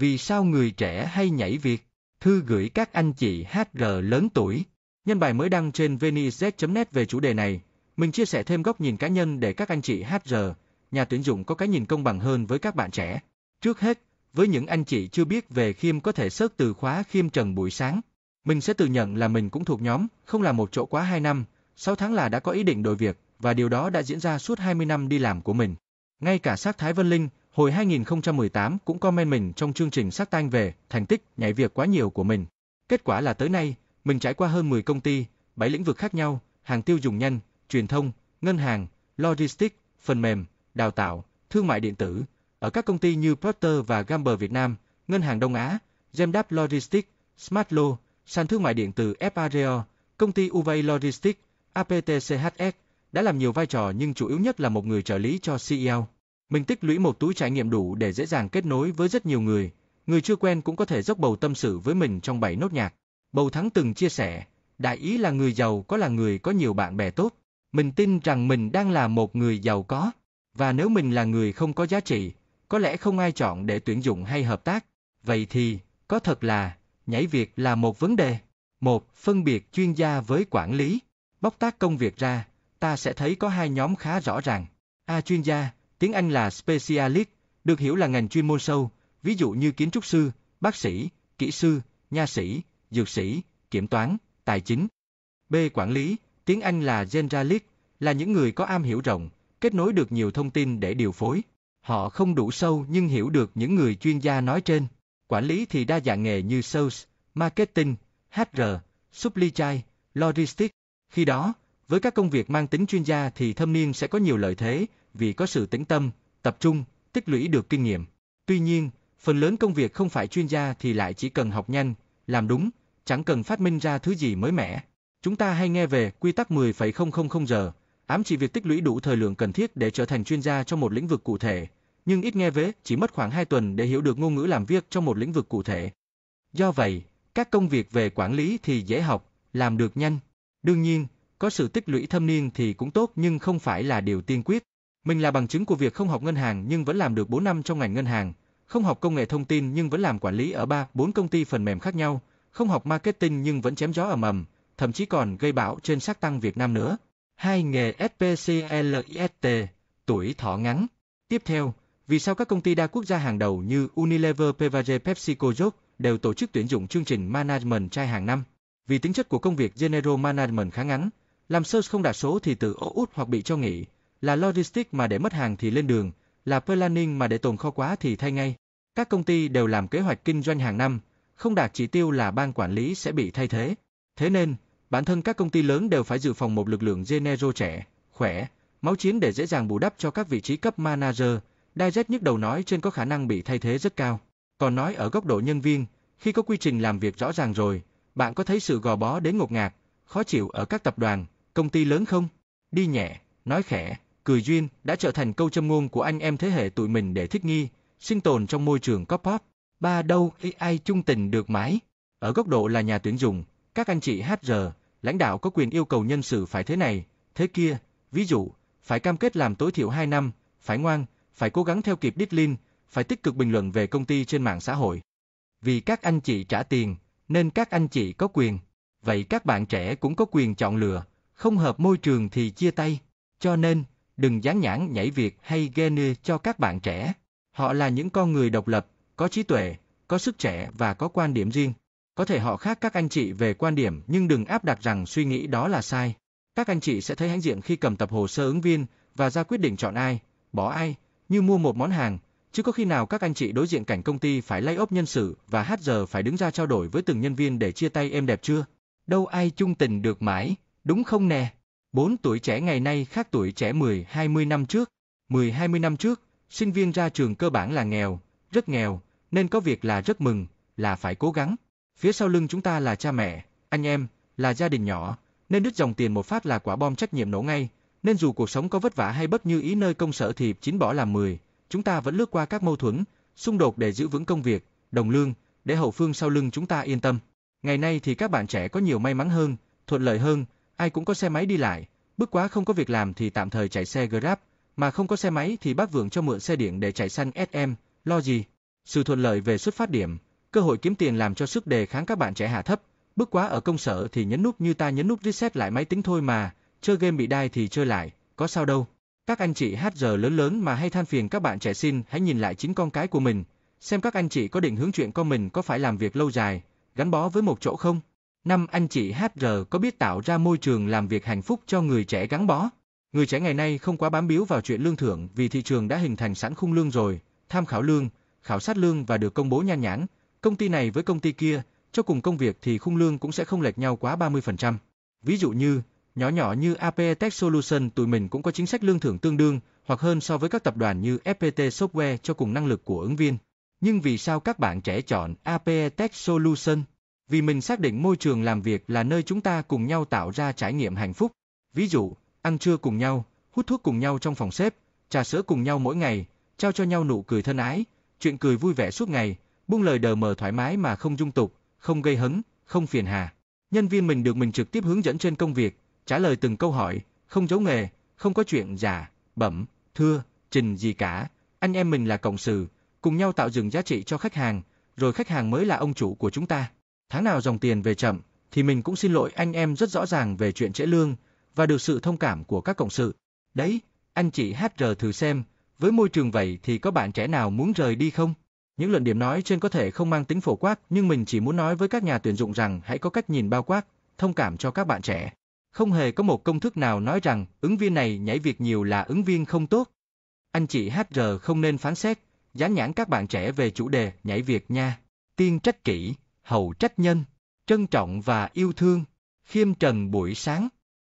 vì sao người trẻ hay nhảy việc? Thư gửi các anh chị HR lớn tuổi. Nhân bài mới đăng trên venice.net về chủ đề này, mình chia sẻ thêm góc nhìn cá nhân để các anh chị HR, nhà tuyển dụng có cái nhìn công bằng hơn với các bạn trẻ. Trước hết, với những anh chị chưa biết về khiêm có thể search từ khóa khiêm trần buổi sáng. Mình sẽ tự nhận là mình cũng thuộc nhóm, không là một chỗ quá 2 năm, 6 tháng là đã có ý định đổi việc, và điều đó đã diễn ra suốt 20 năm đi làm của mình. Ngay cả sát Thái Vân Linh, hồi 2018 cũng comment mình trong chương trình sát tanh về thành tích nhảy việc quá nhiều của mình. Kết quả là tới nay, mình trải qua hơn 10 công ty, 7 lĩnh vực khác nhau, hàng tiêu dùng nhanh, truyền thông, ngân hàng, logistics, phần mềm, đào tạo, thương mại điện tử, ở các công ty như Procter và Gamble Việt Nam, Ngân hàng Đông Á, Gemdap Logistics, Smartlo, sàn thương mại điện tử FAREO, công ty Uvay Logistics, APTCHS, đã làm nhiều vai trò nhưng chủ yếu nhất là một người trợ lý cho CEO. Mình tích lũy một túi trải nghiệm đủ để dễ dàng kết nối với rất nhiều người, người chưa quen cũng có thể dốc bầu tâm sự với mình trong bảy nốt nhạc. Bầu Thắng từng chia sẻ, đại ý là người giàu có là người có nhiều bạn bè tốt. Mình tin rằng mình đang là một người giàu có, và nếu mình là người không có giá trị, có lẽ không ai chọn để tuyển dụng hay hợp tác. Vậy thì, có thật là, nhảy việc là một vấn đề. Một, phân biệt chuyên gia với quản lý. Bóc tác công việc ra, ta sẽ thấy có hai nhóm khá rõ ràng. A chuyên gia, tiếng Anh là specialist, được hiểu là ngành chuyên môn sâu, ví dụ như kiến trúc sư, bác sĩ, kỹ sư, nha sĩ, dược sĩ, kiểm toán, tài chính. B. Quản lý, tiếng Anh là generalist, là những người có am hiểu rộng, kết nối được nhiều thông tin để điều phối. Họ không đủ sâu nhưng hiểu được những người chuyên gia nói trên. Quản lý thì đa dạng nghề như sales, marketing, HR, supply chain, logistics. Khi đó, với các công việc mang tính chuyên gia thì thâm niên sẽ có nhiều lợi thế, vì có sự tĩnh tâm, tập trung, tích lũy được kinh nghiệm. Tuy nhiên, phần lớn công việc không phải chuyên gia thì lại chỉ cần học nhanh, làm đúng, chẳng cần phát minh ra thứ gì mới mẻ. Chúng ta hay nghe về quy tắc 10,000 giờ, ám chỉ việc tích lũy đủ thời lượng cần thiết để trở thành chuyên gia trong một lĩnh vực cụ thể, nhưng ít nghe vế chỉ mất khoảng 2 tuần để hiểu được ngôn ngữ làm việc trong một lĩnh vực cụ thể. Do vậy, các công việc về quản lý thì dễ học, làm được nhanh. Đương nhiên, có sự tích lũy thâm niên thì cũng tốt nhưng không phải là điều tiên quyết. Mình là bằng chứng của việc không học ngân hàng nhưng vẫn làm được 4 năm trong ngành ngân hàng, không học công nghệ thông tin nhưng vẫn làm quản lý ở 3, 4 công ty phần mềm khác nhau, không học marketing nhưng vẫn chém gió ở mầm, thậm chí còn gây bão trên sắc tăng Việt Nam nữa. Hai nghề SPCLIST, tuổi thọ ngắn. Tiếp theo, vì sao các công ty đa quốc gia hàng đầu như Unilever, Pepsi, PepsiCo, Job đều tổ chức tuyển dụng chương trình management trai hàng năm? Vì tính chất của công việc general management khá ngắn, làm sales không đạt số thì từ ổ út hoặc bị cho nghỉ, là logistics mà để mất hàng thì lên đường, là planning mà để tồn kho quá thì thay ngay. Các công ty đều làm kế hoạch kinh doanh hàng năm, không đạt chỉ tiêu là ban quản lý sẽ bị thay thế. Thế nên, bản thân các công ty lớn đều phải dự phòng một lực lượng genero trẻ, khỏe, máu chiến để dễ dàng bù đắp cho các vị trí cấp manager, direct nhức đầu nói trên có khả năng bị thay thế rất cao. Còn nói ở góc độ nhân viên, khi có quy trình làm việc rõ ràng rồi, bạn có thấy sự gò bó đến ngột ngạt, khó chịu ở các tập đoàn, công ty lớn không? Đi nhẹ, nói khẽ cười duyên đã trở thành câu châm ngôn của anh em thế hệ tụi mình để thích nghi, sinh tồn trong môi trường cop pop. Ba đâu AI trung tình được mãi. Ở góc độ là nhà tuyển dụng, các anh chị HR, lãnh đạo có quyền yêu cầu nhân sự phải thế này, thế kia, ví dụ, phải cam kết làm tối thiểu 2 năm, phải ngoan, phải cố gắng theo kịp deadline, phải tích cực bình luận về công ty trên mạng xã hội. Vì các anh chị trả tiền, nên các anh chị có quyền. Vậy các bạn trẻ cũng có quyền chọn lựa, không hợp môi trường thì chia tay. Cho nên, đừng dán nhãn nhảy việc hay ghe nê cho các bạn trẻ. Họ là những con người độc lập, có trí tuệ, có sức trẻ và có quan điểm riêng. Có thể họ khác các anh chị về quan điểm nhưng đừng áp đặt rằng suy nghĩ đó là sai. Các anh chị sẽ thấy hãnh diện khi cầm tập hồ sơ ứng viên và ra quyết định chọn ai, bỏ ai, như mua một món hàng, chứ có khi nào các anh chị đối diện cảnh công ty phải lay ốp nhân sự và hát giờ phải đứng ra trao đổi với từng nhân viên để chia tay em đẹp chưa? Đâu ai chung tình được mãi, đúng không nè? bốn tuổi trẻ ngày nay khác tuổi trẻ 10-20 năm trước. 10-20 năm trước, sinh viên ra trường cơ bản là nghèo, rất nghèo, nên có việc là rất mừng, là phải cố gắng. Phía sau lưng chúng ta là cha mẹ, anh em, là gia đình nhỏ, nên đứt dòng tiền một phát là quả bom trách nhiệm nổ ngay, nên dù cuộc sống có vất vả hay bất như ý nơi công sở thì chín bỏ làm 10, chúng ta vẫn lướt qua các mâu thuẫn, xung đột để giữ vững công việc, đồng lương, để hậu phương sau lưng chúng ta yên tâm. Ngày nay thì các bạn trẻ có nhiều may mắn hơn, thuận lợi hơn, ai cũng có xe máy đi lại, bức quá không có việc làm thì tạm thời chạy xe Grab, mà không có xe máy thì bác Vượng cho mượn xe điện để chạy xăng SM, lo gì. Sự thuận lợi về xuất phát điểm, cơ hội kiếm tiền làm cho sức đề kháng các bạn trẻ hạ thấp, bức quá ở công sở thì nhấn nút như ta nhấn nút reset lại máy tính thôi mà, chơi game bị đai thì chơi lại, có sao đâu. Các anh chị hát giờ lớn lớn mà hay than phiền các bạn trẻ xin hãy nhìn lại chính con cái của mình, xem các anh chị có định hướng chuyện con mình có phải làm việc lâu dài, gắn bó với một chỗ không? Năm anh chị HR có biết tạo ra môi trường làm việc hạnh phúc cho người trẻ gắn bó. Người trẻ ngày nay không quá bám biếu vào chuyện lương thưởng vì thị trường đã hình thành sẵn khung lương rồi, tham khảo lương, khảo sát lương và được công bố nhan nhản. Công ty này với công ty kia, cho cùng công việc thì khung lương cũng sẽ không lệch nhau quá 30%. Ví dụ như, nhỏ nhỏ như AP Tech Solution tụi mình cũng có chính sách lương thưởng tương đương hoặc hơn so với các tập đoàn như FPT Software cho cùng năng lực của ứng viên. Nhưng vì sao các bạn trẻ chọn AP Tech Solution? vì mình xác định môi trường làm việc là nơi chúng ta cùng nhau tạo ra trải nghiệm hạnh phúc. Ví dụ, ăn trưa cùng nhau, hút thuốc cùng nhau trong phòng xếp, trà sữa cùng nhau mỗi ngày, trao cho nhau nụ cười thân ái, chuyện cười vui vẻ suốt ngày, buông lời đờ mờ thoải mái mà không dung tục, không gây hấn, không phiền hà. Nhân viên mình được mình trực tiếp hướng dẫn trên công việc, trả lời từng câu hỏi, không giấu nghề, không có chuyện giả, bẩm, thưa, trình gì cả. Anh em mình là cộng sự, cùng nhau tạo dựng giá trị cho khách hàng, rồi khách hàng mới là ông chủ của chúng ta. Tháng nào dòng tiền về chậm, thì mình cũng xin lỗi anh em rất rõ ràng về chuyện trễ lương và được sự thông cảm của các cộng sự. Đấy, anh chị HR thử xem, với môi trường vậy thì có bạn trẻ nào muốn rời đi không? Những luận điểm nói trên có thể không mang tính phổ quát, nhưng mình chỉ muốn nói với các nhà tuyển dụng rằng hãy có cách nhìn bao quát, thông cảm cho các bạn trẻ. Không hề có một công thức nào nói rằng ứng viên này nhảy việc nhiều là ứng viên không tốt. Anh chị HR không nên phán xét, dán nhãn các bạn trẻ về chủ đề nhảy việc nha. Tiên trách kỹ hầu trách nhân, trân trọng và yêu thương. Khiêm Trần buổi sáng